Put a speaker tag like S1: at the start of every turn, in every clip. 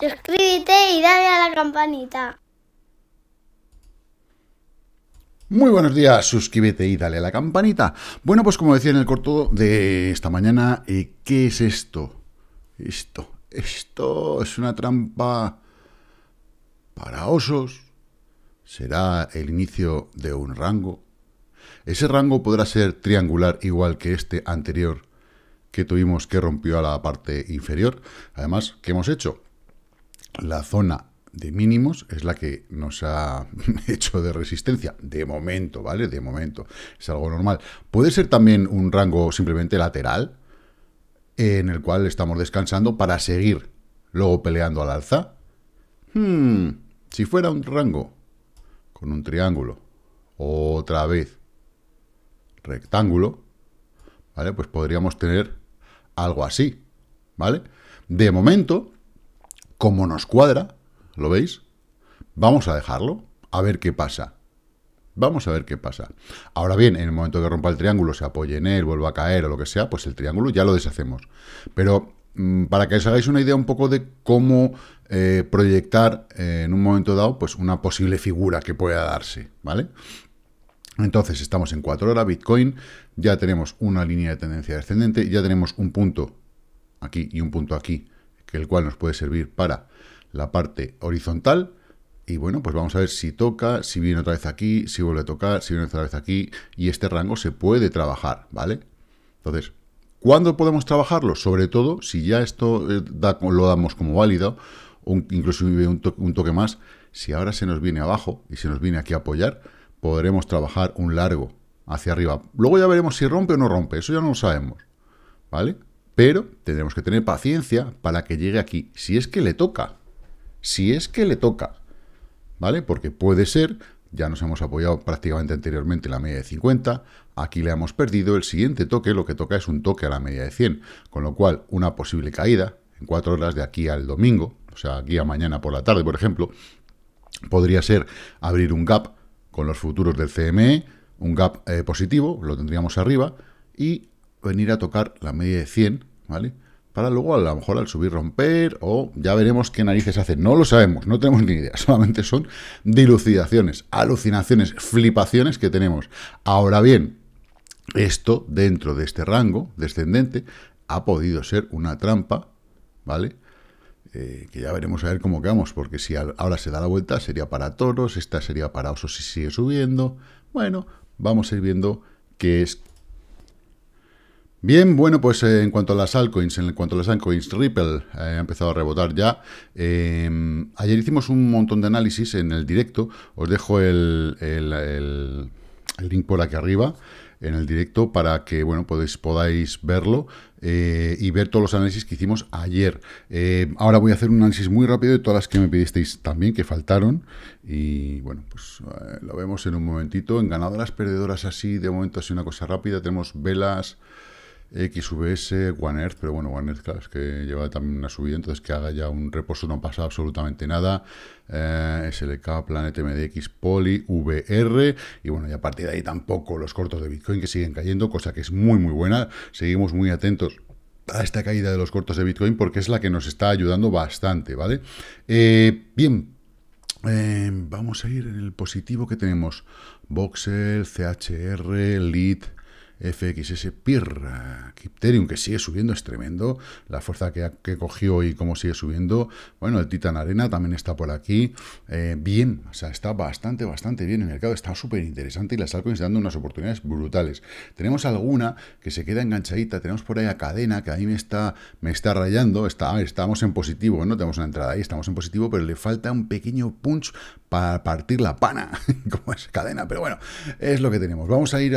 S1: Suscríbete y dale a la campanita. Muy buenos días, suscríbete y dale a la campanita. Bueno, pues como decía en el corto de esta mañana, eh, ¿qué es esto? Esto, esto es una trampa para osos. Será el inicio de un rango. Ese rango podrá ser triangular igual que este anterior que tuvimos que rompió a la parte inferior. Además, ¿qué hemos hecho? la zona de mínimos es la que nos ha hecho de resistencia, de momento, ¿vale? De momento, es algo normal. Puede ser también un rango simplemente lateral, en el cual estamos descansando para seguir luego peleando al alza. Hmm, si fuera un rango con un triángulo, otra vez rectángulo, ¿vale? Pues podríamos tener algo así, ¿vale? De momento, como nos cuadra, ¿lo veis? Vamos a dejarlo, a ver qué pasa. Vamos a ver qué pasa. Ahora bien, en el momento que rompa el triángulo, se apoye en él, vuelva a caer o lo que sea, pues el triángulo ya lo deshacemos. Pero mm, para que os hagáis una idea un poco de cómo eh, proyectar eh, en un momento dado pues una posible figura que pueda darse, ¿vale? Entonces estamos en 4 horas, Bitcoin, ya tenemos una línea de tendencia descendente, ya tenemos un punto aquí y un punto aquí el cual nos puede servir para la parte horizontal. Y bueno, pues vamos a ver si toca, si viene otra vez aquí, si vuelve a tocar, si viene otra vez aquí. Y este rango se puede trabajar, ¿vale? Entonces, ¿cuándo podemos trabajarlo? Sobre todo si ya esto eh, lo damos como válido, incluso un toque más. Si ahora se nos viene abajo y se nos viene aquí a apoyar, podremos trabajar un largo hacia arriba. Luego ya veremos si rompe o no rompe, eso ya no lo sabemos, ¿vale? Pero tendremos que tener paciencia para que llegue aquí, si es que le toca. Si es que le toca. ¿Vale? Porque puede ser, ya nos hemos apoyado prácticamente anteriormente la media de 50, aquí le hemos perdido, el siguiente toque lo que toca es un toque a la media de 100, con lo cual una posible caída en cuatro horas de aquí al domingo, o sea, aquí a mañana por la tarde, por ejemplo, podría ser abrir un gap con los futuros del CME, un gap eh, positivo, lo tendríamos arriba, y venir a tocar la media de 100, ¿vale? Para luego a lo mejor al subir romper o ya veremos qué narices hacen. No lo sabemos, no tenemos ni idea. Solamente son dilucidaciones, alucinaciones, flipaciones que tenemos. Ahora bien, esto dentro de este rango descendente ha podido ser una trampa, ¿vale? Eh, que ya veremos a ver cómo quedamos, porque si ahora se da la vuelta sería para toros, esta sería para osos si sigue subiendo. Bueno, vamos a ir viendo qué es Bien, bueno, pues eh, en cuanto a las altcoins, en cuanto a las altcoins, Ripple eh, ha empezado a rebotar ya. Em, ayer hicimos un montón de análisis en el directo. Os dejo el, link por aquí arriba en el directo para que bueno podéis, podáis verlo eh, y ver todos los análisis que hicimos ayer. Em, ahora voy a hacer un análisis muy rápido de todas las que me pidisteis también, que faltaron. Y bueno, pues lo vemos en un momentito. En ganadoras, perdedoras así, de momento así una cosa rápida. Tenemos velas, XVS, One Earth, pero bueno, One Earth, claro, es que lleva también una subida, entonces que haga ya un reposo no pasa absolutamente nada. Eh, SLK, Planet MDX, Poly, VR, y bueno, ya a partir de ahí tampoco los cortos de Bitcoin que siguen cayendo, cosa que es muy, muy buena. Seguimos muy atentos a esta caída de los cortos de Bitcoin porque es la que nos está ayudando bastante, ¿vale? Eh, bien. Eh, vamos a ir en el positivo que tenemos. Voxel, CHR, Lead, FXS Pirra, Kipterium, que sigue subiendo, es tremendo. La fuerza que, cogió y cómo sigue subiendo. Bueno, el Titan Arena también está por aquí. Eh, bien, o sea, está bastante, bastante bien. El mercado está súper interesante y las altcoins dando unas oportunidades brutales. Tenemos alguna que se queda enganchadita. Tenemos por ahí a Cadena, que a mí me está, me está rayando. Está, estamos en positivo, ¿no? Tenemos una entrada ahí, estamos en positivo, pero le falta un pequeño punch para partir la pana, como es Cadena. Pero bueno, es lo que tenemos. Vamos a ir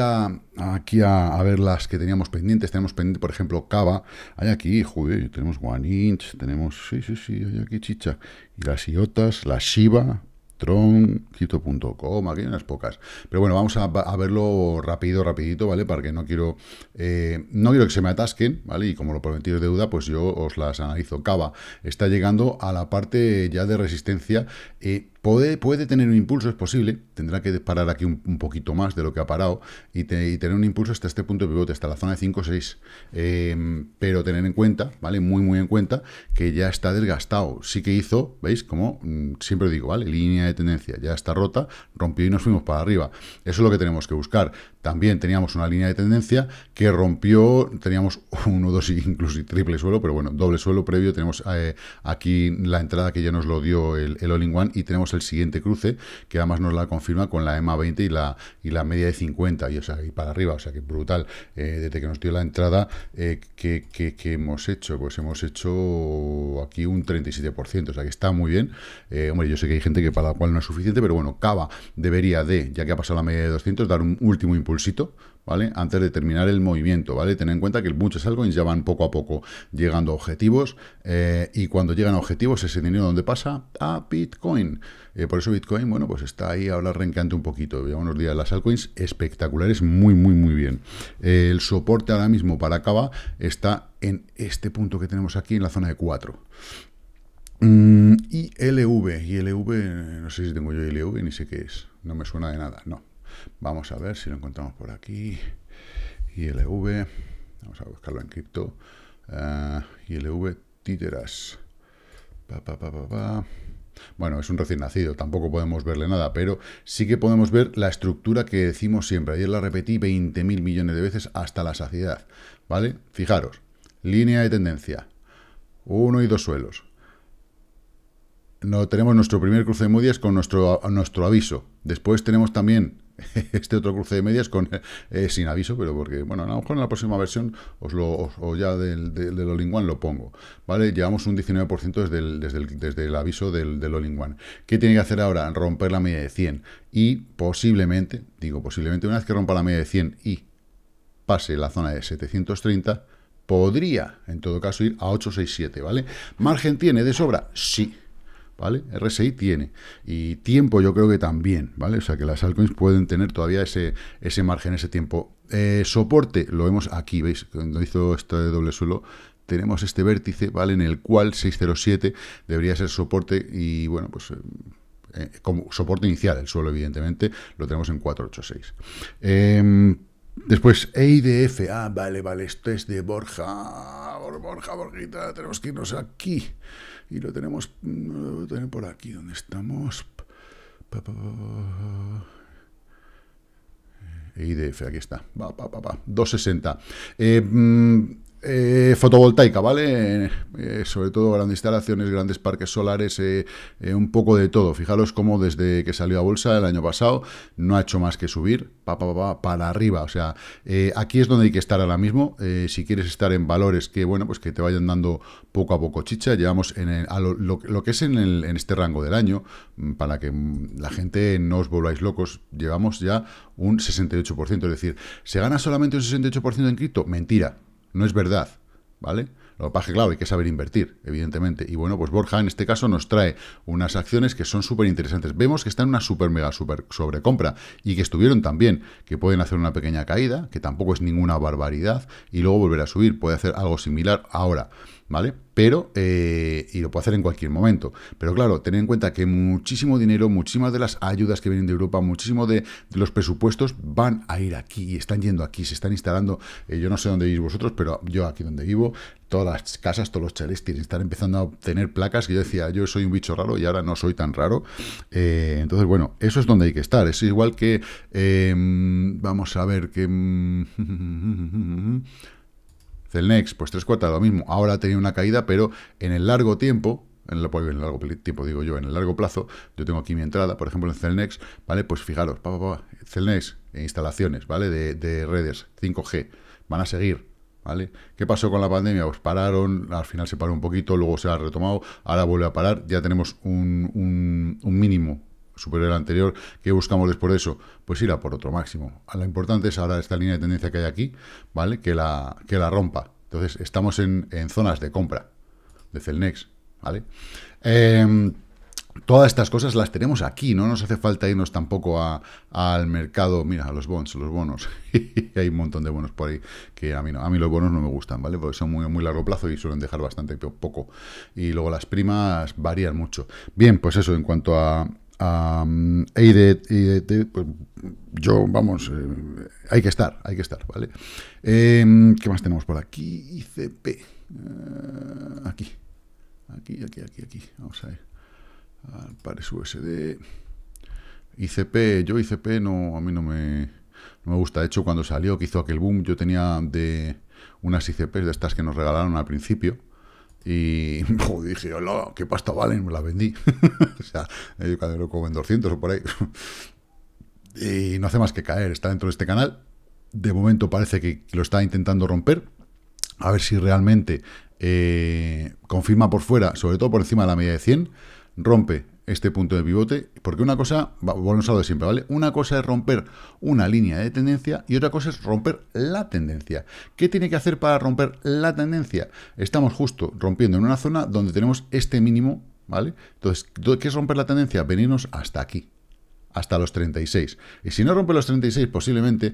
S1: aquí a a, ver las que teníamos pendientes. Tenemos pendiente, por ejemplo, Cava. Hay aquí, tenemos One Inch, tenemos... Sí, sí, sí, hay aquí chicha. Y las IOTAS, la shiva Tron, Crypto.com, aquí hay unas pocas. Pero bueno, vamos a, verlo rápido, rapidito, ¿vale? Para que no quiero, eh, no quiero que se me atasquen, ¿vale? Y como lo prometí deuda, pues yo os las analizo. Cava está llegando a la parte ya de resistencia. Eh, Puede, tener un impulso, es posible, tendrá que parar aquí un, poquito más de lo que ha parado y, tener un impulso hasta este punto de pivote, hasta la zona de 5-6. Em, pero tener en cuenta, ¿vale? Muy, muy en cuenta que ya está desgastado. Sí que hizo, ¿veis? Como mm, siempre digo, ¿vale? Línea de tendencia ya está rota, rompió y nos fuimos para arriba. Eso es lo que tenemos que buscar. También teníamos una línea de tendencia que rompió, teníamos uno, dos e incluso triple suelo, pero bueno, doble suelo previo. Tenemos eh, aquí la entrada que ya nos lo dio el, el All-in-One y tenemos el siguiente cruce, que además nos la confirma con la EMA 20 y la, y la media de 50, y, o sea, y para arriba, o sea que brutal. Eh, desde que nos dio la entrada, eh, que, que, hemos hecho? Pues hemos hecho aquí un 37%, o sea que está muy bien. Eh, hombre, yo sé que hay gente que para la cual no es suficiente, pero bueno, Cava debería de, ya que ha pasado la media de 200, dar un último impulsito, antes de terminar el movimiento, ¿vale? Ten en cuenta que muchos altcoins ya van poco a poco llegando a objetivos eh, y cuando llegan a objetivos ese dinero ¿dónde pasa? A Bitcoin. Eh, por eso Bitcoin, bueno, pues está ahí ahora renqueante un poquito. Veamos unos días las altcoins espectaculares, muy, muy, muy bien. Eh, el soporte ahora mismo para acaba está en este punto que tenemos aquí, en la zona de 4. y LV, y LV, no sé si tengo yo LV, ni sé qué es, no me suena de nada, no, Vamos a ver si lo encontramos por aquí. ILV, vamos a buscarlo en cripto. y eh, ILV títeras. bueno, es un recién nacido, tampoco podemos verle nada, pero sí que podemos ver la estructura que decimos siempre. Ayer la repetí 20.000 millones de veces hasta la saciedad, ¿vale? Fijaros, línea de tendencia, uno y dos suelos. No, tenemos nuestro primer cruce de modias con nuestro, nuestro aviso. Después tenemos también este otro cruce de medias con eh, sin aviso, pero porque, bueno, a lo mejor en la próxima versión os lo, o ya del, del, one lo pongo, ¿vale? Llevamos un 19% desde el, desde, aviso del, del ¿Qué tiene que hacer ahora? Romper la media de 100 y posiblemente, digo posiblemente, una vez que rompa la media de 100 y pase la zona de 730, podría, en todo caso, ir a 867, ¿vale? ¿Margen tiene de sobra? Sí ¿vale? RSI tiene. Y tiempo yo creo que también, ¿vale? O sea que las altcoins pueden tener todavía ese, ese margen, ese tiempo. Eh, soporte, lo vemos aquí, ¿veis? Cuando hizo esto de doble suelo, tenemos este vértice, ¿vale? En el cual 607 debería ser soporte y, bueno, pues... Eh, eh, como soporte inicial, el suelo, evidentemente, lo tenemos en 486. Em, después, EIDF. Ah, vale, vale, esto es de Borja. Borja, Borjita, tenemos que irnos aquí y lo tenemos, mm, por aquí, donde estamos. Eh, e IDF, aquí está, va, va, 260. Eh, mm, eh, fotovoltaica, ¿vale? Eh, sobre todo grandes instalaciones, grandes parques solares, eh, un poco de todo. Fijaros cómo desde que salió a bolsa el año pasado no ha hecho más que subir pa, pa, para arriba. O sea, aquí es donde hay que estar ahora mismo. si quieres estar en valores que, bueno, pues que te vayan dando poco a poco chicha, llevamos en lo, que es en, en este rango del año, mm, para que mm, la gente no os volváis locos, llevamos ya un 68%. Es decir, ¿se gana solamente un 68% en cripto? Mentira no es verdad, ¿vale? Lo que pasa es que, claro, hay que saber invertir, evidentemente. Y bueno, pues Borja en este caso nos trae unas acciones que son súper interesantes. Vemos que están en una súper mega super sobrecompra y que estuvieron también, que pueden hacer una pequeña caída, que tampoco es ninguna barbaridad, y luego volver a subir. Puede hacer algo similar ahora. ¿vale? Pero, eh, y lo puedo hacer en cualquier momento. Pero claro, tener en cuenta que muchísimo dinero, muchísimas de las ayudas que vienen de Europa, muchísimo de, los presupuestos van a ir aquí y están yendo aquí, se están instalando. Eh, yo no sé dónde vivís vosotros, pero yo aquí donde vivo, todas las casas, todos los chales tienen estar empezando a obtener placas que yo decía, yo soy un bicho raro y ahora no soy tan raro. Eh, entonces, bueno, eso es donde hay que estar. Es igual que, vamos a ver, que... Mm, mm, mm, Celnex, pues tres cuartas lo mismo. Ahora ha tenido una caída, pero en el largo tiempo, en pues, el, largo tiempo digo yo, en el largo plazo, yo tengo aquí mi entrada, por ejemplo, en Celnex, ¿vale? Pues fijaros, pa, pa, pa, Celnex, e instalaciones, ¿vale? De, redes 5G, van a seguir, ¿vale? ¿Qué pasó con la pandemia? Pues pararon, al final se paró un poquito, luego se ha retomado, ahora vuelve a parar, ya tenemos un, un, un mínimo superior al anterior, ¿qué buscamos después de eso? Pues ir a por otro máximo. Lo importante es ahora esta línea de tendencia que hay aquí, ¿vale? Que la, que la rompa. Entonces, estamos en, zonas de compra de Celnex, ¿vale? Em, todas estas cosas las tenemos aquí, no nos hace falta irnos tampoco al mercado, mira, a los bonds, los bonos, hay un montón de bonos por ahí que a mí, a mí los bonos no me gustan, ¿vale? Porque son muy, muy largo plazo y suelen dejar bastante poco. Y luego las primas varían mucho. Bien, pues eso en cuanto a, pues, yo, vamos, eh, hay que estar, hay que estar, ¿vale? Em, ¿Qué más tenemos por aquí? ICP. Eh, aquí. Aquí, aquí, aquí, aquí. Vamos a ver. Al pares USD. ICP, yo ICP no, a mí no me, no me gusta. De hecho, cuando salió, que hizo aquel boom, yo tenía de unas ICPs de estas que nos regalaron al principio y dije, hola, qué pasta vale me la vendí. o sea, eh, yo cada lo como en 200 o por ahí. y no hace más que caer, está dentro de este canal. De momento parece que lo está intentando romper. A ver si realmente eh, confirma por fuera, sobre todo por encima de la media de 100. Rompe este punto de pivote, porque una cosa, volvemos a de siempre, ¿vale? Una cosa es romper una línea de tendencia y otra cosa es romper la tendencia. ¿Qué tiene que hacer para romper la tendencia? Estamos justo rompiendo en una zona donde tenemos este mínimo, ¿vale? Entonces, ¿qué es romper la tendencia? Venirnos hasta aquí, hasta los 36. Y si no rompe los 36, posiblemente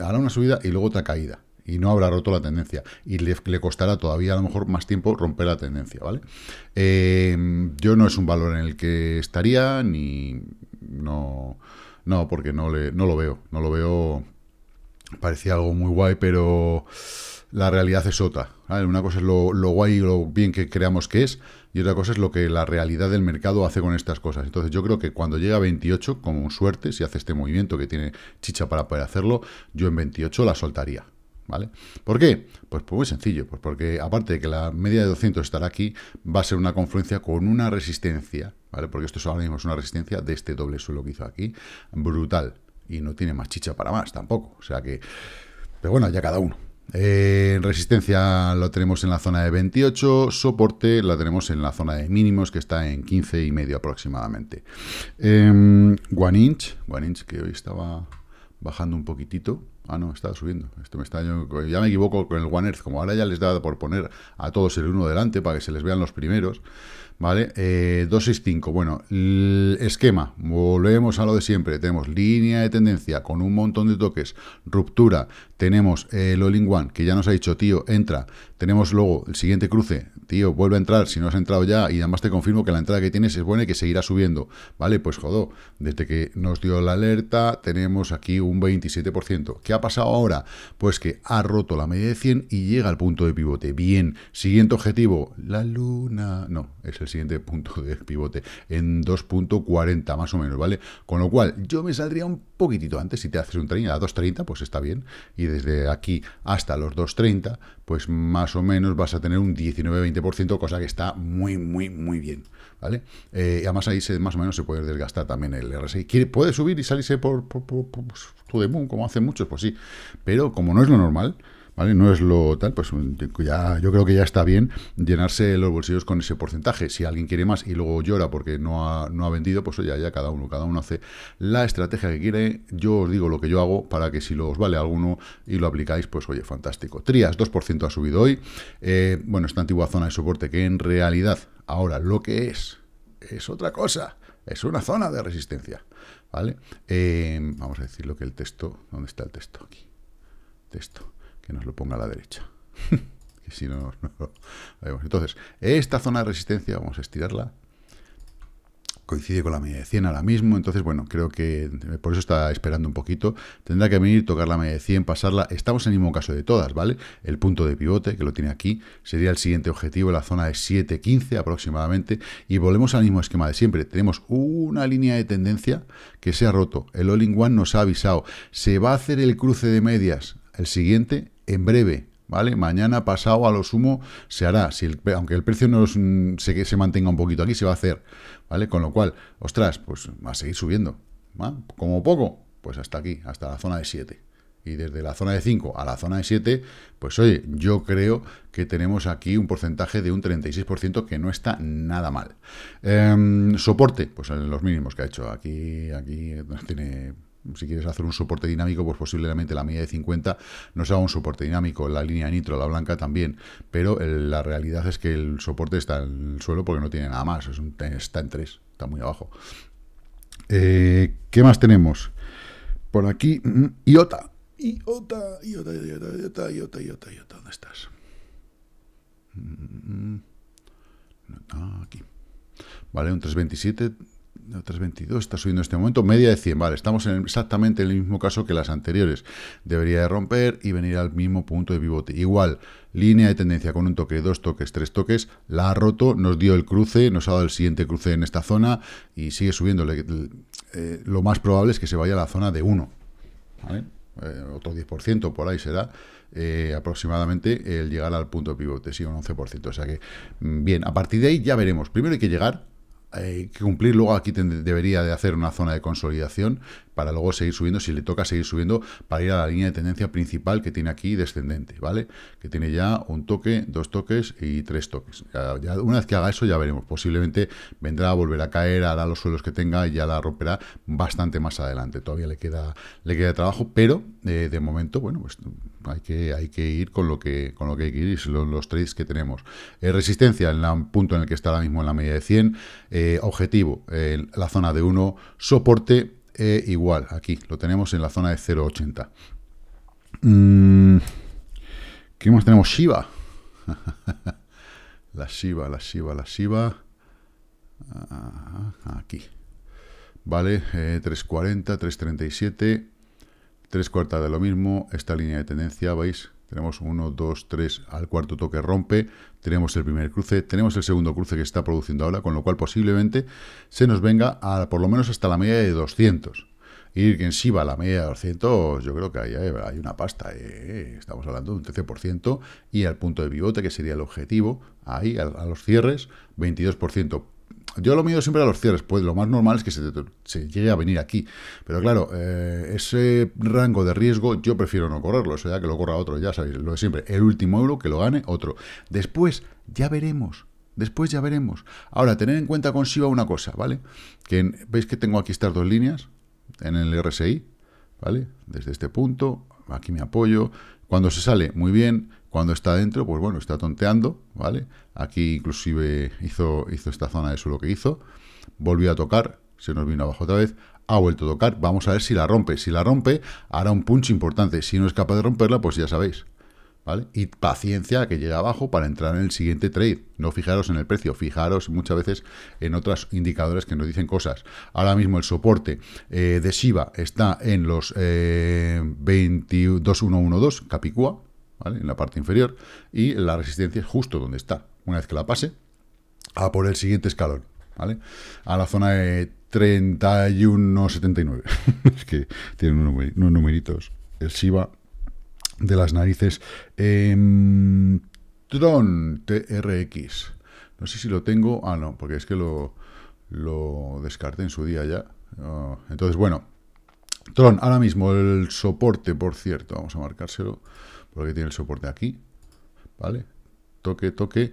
S1: hará una subida y luego otra caída, y no habrá roto la tendencia. Y le, costará todavía a lo mejor más tiempo romper la tendencia, ¿vale? Eh, yo no es un valor en el que estaría, ni no, no porque no, le, no lo veo, no lo veo, parecía algo muy guay, pero la realidad es otra. Una cosa es lo, lo, guay y lo bien que creamos que es, y otra cosa es lo que la realidad del mercado hace con estas cosas. Entonces yo creo que cuando llega a 28, con suerte, si hace este movimiento que tiene chicha para poder hacerlo, yo en 28 la soltaría. ¿Vale? ¿Por qué? Pues, pues muy sencillo, pues porque aparte de que la media de 200 estará aquí, va a ser una confluencia con una resistencia, ¿vale? Porque esto es ahora mismo una resistencia de este doble suelo que hizo aquí, brutal, y no tiene más chicha para más tampoco, o sea que, pero bueno, ya cada uno. Eh, resistencia lo tenemos en la zona de 28, soporte la tenemos en la zona de mínimos que está en 15 y medio aproximadamente. Em, one inch, one inch que hoy estaba bajando un poquitito, Ah, no, está subiendo. Esto me está, ya me equivoco con el One Earth. Como ahora ya les da por poner a todos el uno delante para que se les vean los primeros. ¿vale? 265, eh, bueno, el esquema, volvemos a lo de siempre, tenemos línea de tendencia con un montón de toques, ruptura, tenemos el eh, all one, que ya nos ha dicho, tío, entra, tenemos luego el siguiente cruce, tío, vuelve a entrar, si no has entrado ya, y además te confirmo que la entrada que tienes es buena y que seguirá subiendo, ¿vale? Pues jodó, desde que nos dio la alerta, tenemos aquí un 27%. ¿Qué ha pasado ahora? Pues que ha roto la media de 100 y llega al punto de pivote. Bien, siguiente objetivo, la luna, no, es el siguiente punto de pivote, en 2.40 más o menos, ¿vale? Con lo cual, yo me saldría un poquitito antes, si te haces un trading a 2.30, pues está bien, y desde aquí hasta los 2.30, pues más o menos vas a tener un 19-20%, cosa que está muy, muy, muy bien, ¿vale? Eh, además ahí se, más o menos se puede desgastar también el RSI. ¿Quiere, ¿Puede subir y salirse por, por, pues, como hacen muchos? Pues sí, pero como no es lo normal, ¿vale? No es lo tal, pues mm, ya, yo creo que ya está bien llenarse los bolsillos con ese porcentaje. Si alguien quiere más y luego llora porque no ha, no ha vendido, pues oye, ya cada uno, cada uno hace la estrategia que quiere. Yo os digo lo que yo hago para que si lo os vale alguno y lo aplicáis, pues oye, fantástico. Trias, 2% ha subido hoy. Eh, bueno, esta antigua zona de soporte que en realidad ahora lo que es es otra cosa. Es una zona de resistencia. ¿Vale? Eh, vamos a decir lo que el texto. ¿Dónde está el texto? Aquí. Texto que nos lo ponga a la derecha. si no, Entonces, esta zona de resistencia, vamos a estirarla. Coincide con la media de 100 ahora mismo, entonces, bueno, creo que por eso está esperando un poquito. Tendrá que venir, tocar la media de 100, pasarla. Estamos en el mismo caso de todas, ¿vale? El punto de pivote, que lo tiene aquí, sería el siguiente objetivo, la zona de 7.15 aproximadamente. Y volvemos al mismo esquema de siempre. Tenemos una línea de tendencia que se ha roto. El all-in-one nos ha avisado. Se va a hacer el cruce de medias el siguiente en breve, ¿vale? Mañana, pasado, a lo sumo, se hará. Si aunque el precio no mm, se, mantenga un poquito aquí, se va a hacer, ¿vale? Con lo cual, ostras, pues va a seguir subiendo. ¿va? Como poco, pues hasta aquí, hasta la zona de 7. Y desde la zona de 5 a la zona de 7, pues oye, yo creo que tenemos aquí un porcentaje de un 36% que no está nada mal. Em, soporte, pues en los mínimos que ha hecho. Aquí, aquí tiene si quieres hacer un soporte dinámico, pues posiblemente la media de 50 no sea un soporte dinámico, la línea nitro, la blanca también, pero la realidad es que el soporte está en el suelo porque no tiene nada más, es un, está en tres está muy abajo. Eh, ¿Qué más tenemos? Por aquí, mm, IOTA, IOTA, IOTA, IOTA, IOTA, IOTA, IOTA, IOTA, ¿dónde estás? Mm, mm, aquí. Vale, un 327, 3.22 está subiendo en este momento, media de 100, vale, estamos en exactamente en el mismo caso que las anteriores, debería de romper y venir al mismo punto de pivote, igual, línea de tendencia con un toque, dos toques, tres toques, la ha roto, nos dio el cruce, nos ha dado el siguiente cruce en esta zona y sigue subiendo, eh, lo más probable es que se vaya a la zona de 1, ¿vale? Eh, otro 10% por ahí será eh, aproximadamente el llegar al punto de pivote, sí, un 11%. O sea que, mm, bien, a partir de ahí ya veremos. Primero hay que llegar que cumplir. Luego aquí debería de hacer una zona de consolidación para luego seguir subiendo, si le toca seguir subiendo, para ir a la línea de tendencia principal que tiene aquí descendente, ¿vale? Que tiene ya un toque, dos toques y tres toques. Ya, una vez que haga eso ya veremos. Posiblemente vendrá, a volver a caer, hará los suelos que tenga y ya la romperá bastante más adelante. Todavía le queda, le queda trabajo, pero eh, de momento, bueno, pues hay que, hay que ir con lo que, con lo que hay que ir los, trades que tenemos. Eh, resistencia en el punto en el que está ahora mismo en la media de 100, eh, objetivo en eh, la zona de 1, soporte igual, aquí lo tenemos en la zona de 0,80. Mm, ¿Qué más tenemos? Shiva. la Shiva, la Shiva, la Shiva. Ah, ah, aquí. Vale, 3,40, 3,37. Tres cuartas de lo mismo, esta línea de tendencia, ¿veis? Tenemos 1, 2, 3, al cuarto toque rompe, tenemos el primer cruce, tenemos el segundo cruce que está produciendo ahora, con lo cual posiblemente se nos venga a, por lo menos hasta la media de 200. Y que en sí va la media de 200, yo creo que hay, hay una pasta, ¿eh? estamos hablando de un 13%, y al punto de pivote, que sería el objetivo, ahí a, a los cierres, 22%. Yo lo mido siempre a los cierres, pues lo más normal es que se, llegue a venir aquí. Pero claro, eh, ese rango de riesgo yo prefiero no correrlo, o sea, que lo corra otro, ya sabéis, lo de siempre. El último euro que lo gane otro. Después ya veremos. Después ya veremos. Ahora, tener en cuenta con Shiba una cosa, ¿vale? Que veis que tengo aquí estas dos líneas en el RSI, ¿vale? Desde este punto, aquí me apoyo. Cuando se sale, muy bien. Cuando está dentro, pues bueno, está tonteando, ¿vale? Aquí inclusive hizo, hizo esta zona de suelo que hizo. Volvió a tocar, se nos vino abajo otra vez. Ha vuelto a tocar, vamos a ver si la rompe. Si la rompe, hará un punch importante. Si no es capaz de romperla, pues ya sabéis. ¿Vale? Y paciencia que llega abajo para entrar en el siguiente trade. No fijaros en el precio, fijaros muchas veces en otras indicadores que nos dicen cosas. Ahora mismo el soporte eh, de Shiba está en los eh, 22.112, capicua en la parte inferior, y la resistencia es justo donde está. Una vez que la pase, a por el siguiente escalón, ¿vale? A la zona de 31,79. es que tiene unos numeritos. El SIBA de las narices. Em, Tron TRX. No sé si lo tengo. Ah, no, porque es que lo, lo descarté en su día ya. Ah, entonces, bueno. Tron, ahora mismo el soporte, por cierto, vamos a marcárselo porque tiene el soporte aquí, ¿vale? Toque, toque,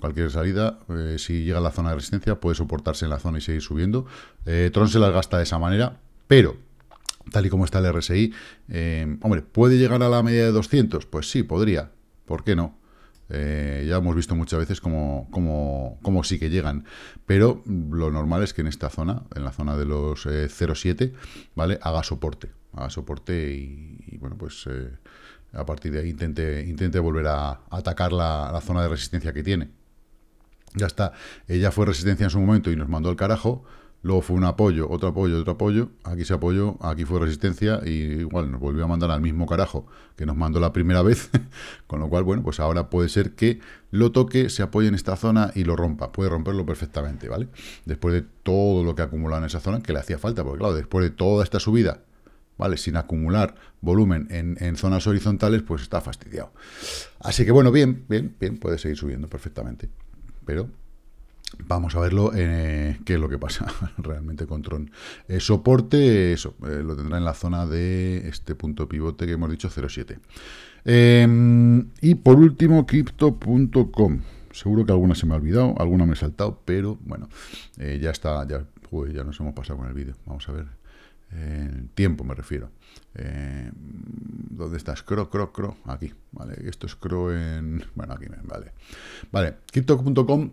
S1: cualquier salida, eh, si llega a la zona de resistencia, puede soportarse en la zona y seguir subiendo. Eh, Tron se las gasta de esa manera, pero tal y como está el RSI, eh, hombre, ¿puede llegar a la media de 200? Pues sí, podría, ¿por qué no? ya hemos visto muchas veces cómo, sí que llegan, pero lo normal es que en esta zona, en la zona de los 0,7, ¿vale? Haga soporte, haga soporte y bueno, pues a partir de ahí intente, volver a atacar la, zona de resistencia que tiene. Ya está, ella fue resistencia en su momento y nos mandó el carajo, luego fue un apoyo, otro apoyo, otro apoyo, aquí se apoyó, aquí fue resistencia y igual nos volvió a mandar al mismo carajo que nos mandó la primera vez, con lo cual, bueno, pues ahora puede ser que lo toque, se apoye en esta zona y lo rompa, puede romperlo perfectamente, ¿vale? Después de todo lo que acumulado en esa zona, que le hacía falta, porque claro, después de toda esta subida sin acumular volumen en, zonas horizontales, pues está fastidiado. Así que bueno, bien, bien, bien, puede seguir subiendo perfectamente. Pero vamos a verlo eh, qué es lo que pasa realmente con Tron. Eh, soporte, eso, eh, lo tendrá en la zona de este punto pivote que hemos dicho, 0.7. Em, y por último, crypto.com. Seguro que alguna se me ha olvidado, alguna me he saltado, pero bueno, eh, ya está, ya, ya nos hemos pasado con el vídeo. Vamos a ver en tiempo me refiero. Eh, ¿Dónde estás? Cro, cro, cro. Aquí, ¿vale? Esto es cro en... Bueno, aquí, vale. Vale, crypto.com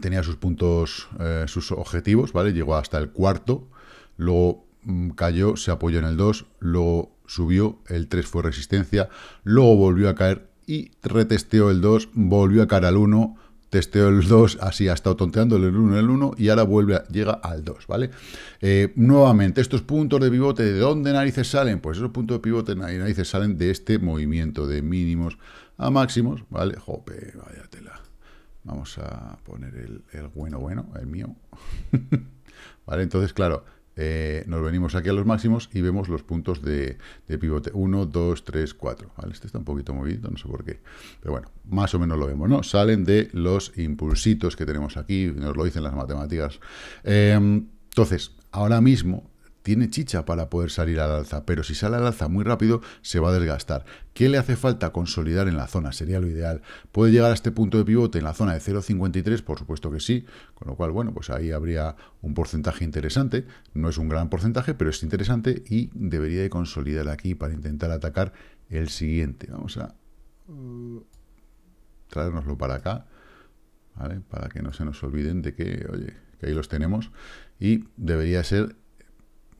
S1: tenía sus puntos, eh, sus objetivos, ¿vale? Llegó hasta el cuarto, luego mm, cayó, se apoyó en el 2, luego subió, el 3 fue resistencia, luego volvió a caer y retesteó el 2, volvió a caer al 1, testeo el 2, así ha estado tonteando el 1 el 1 y ahora vuelve llega al 2, ¿vale? Eh, nuevamente, estos puntos de pivote, ¿de dónde narices salen? Pues esos puntos de pivote narices salen de este movimiento de mínimos a máximos, ¿vale? Jope, vaya tela. Vamos a poner el bueno bueno, el mío. ¿Vale? Entonces, claro, eh, nos venimos aquí a los máximos y vemos los puntos de, pivote. 1, 2, 3, 4. ¿vale? Este está un poquito movido, no sé por qué. Pero bueno, más o menos lo vemos, ¿no? Salen de los impulsitos que tenemos aquí, nos lo dicen las matemáticas. Eh, entonces, ahora mismo tiene chicha para poder salir al alza, pero si sale al alza muy rápido se va a desgastar. ¿Qué le hace falta consolidar en la zona? Sería lo ideal. ¿Puede llegar a este punto de pivote en la zona de 0.53? Por supuesto que sí, con lo cual, bueno, pues ahí habría un porcentaje interesante. No es un gran porcentaje, pero es interesante y debería de consolidar aquí para intentar atacar el siguiente. Vamos a uh, traernoslo para acá, Para que no se nos olviden de que, oye, que ahí los tenemos y debería ser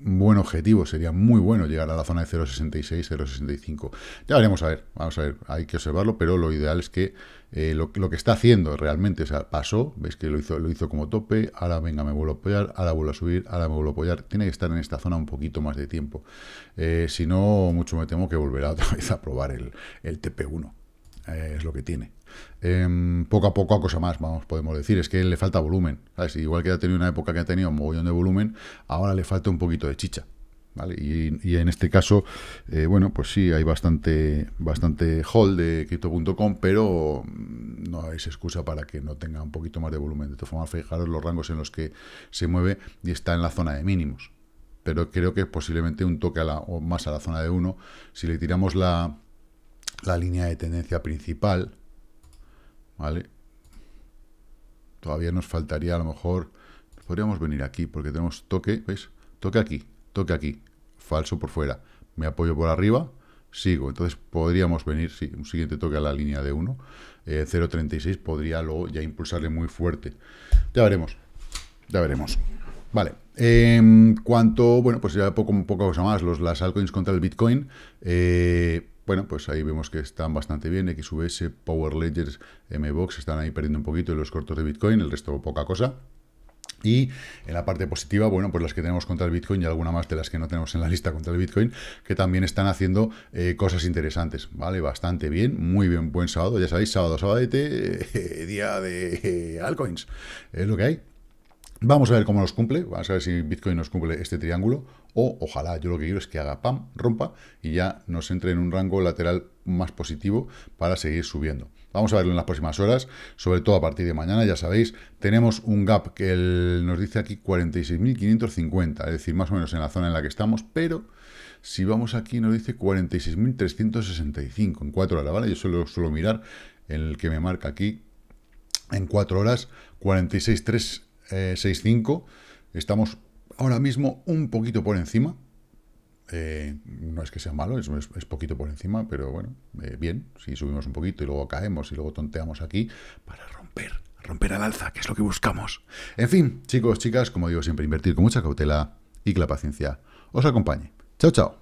S1: buen objetivo, sería muy bueno llegar a la zona de 0.66, 0.65. Ya veremos a ver, vamos a ver, hay que observarlo, pero lo ideal es que eh, lo, que está haciendo realmente, o sea, pasó, veis que lo hizo, lo hizo como tope, ahora venga, me vuelvo a apoyar, ahora vuelvo a subir, ahora me vuelvo a apoyar, tiene que estar en esta zona un poquito más de tiempo. Eh, si no, mucho me temo que volverá otra vez a probar el, TP1, eh, es lo que tiene. Em, poco a poco a cosa más, vamos, podemos decir. Es que le falta volumen. Igual que ha tenido una época que ha tenido un mogollón de volumen, ahora le falta un poquito de chicha. ¿Vale? Y, en este caso, eh, bueno, pues sí, hay bastante, bastante hold de Crypto.com, pero mm, no es excusa para que no tenga un poquito más de volumen. De todas formas, fijaros los rangos en los que se mueve y está en la zona de mínimos. Pero creo que es posiblemente un toque a más a la zona de 1. Si le tiramos la, la línea de tendencia principal, ¿vale? Todavía nos faltaría a lo mejor... Podríamos venir aquí, porque tenemos toque, ¿veis? Toque aquí, toque aquí. Falso por fuera. Me apoyo por arriba, sigo. Entonces podríamos venir, sí, un siguiente toque a la línea de 1. 0.36 eh, podría luego ya impulsarle muy fuerte. Ya veremos. Ya veremos. Vale. En cuanto, bueno, pues ya poco, poco cosa más. Los, las altcoins contra el Bitcoin. Eh, bueno, pues ahí vemos que están bastante bien. XVS, Power Ledgers, MBox están ahí perdiendo un poquito y los cortos de Bitcoin, el resto poca cosa. Y en la parte positiva, bueno, pues las que tenemos contra el Bitcoin y alguna más de las que no tenemos en la lista contra el Bitcoin, que también están haciendo eh, cosas interesantes, ¿vale? Bastante bien, muy bien, buen sábado, ya sabéis, sábado, sábado día de eh, altcoins, es lo que hay. Vamos a ver cómo nos cumple, vamos a ver si Bitcoin nos cumple este triángulo o ojalá yo lo que quiero es que haga pam, rompa y ya nos entre en un rango lateral más positivo para seguir subiendo. Vamos a verlo en las próximas horas, sobre todo a partir de mañana, ya sabéis, tenemos un gap que nos dice aquí 46.550, es decir, más o menos en la zona en la que estamos, pero si vamos aquí nos dice 46.365 en 4 horas, ¿vale? Yo solo suelo mirar el que me marca aquí en 4 horas 46.365, estamos ahora mismo un poquito por encima. Eh, no es que sea malo, es, poquito por encima, pero bueno, eh, bien, si subimos un poquito y luego caemos y luego tonteamos aquí, para romper, romper al alza, que es lo que buscamos. En fin, chicos, chicas, como digo siempre, invertir con mucha cautela y que la paciencia os acompañe. Chao, chao.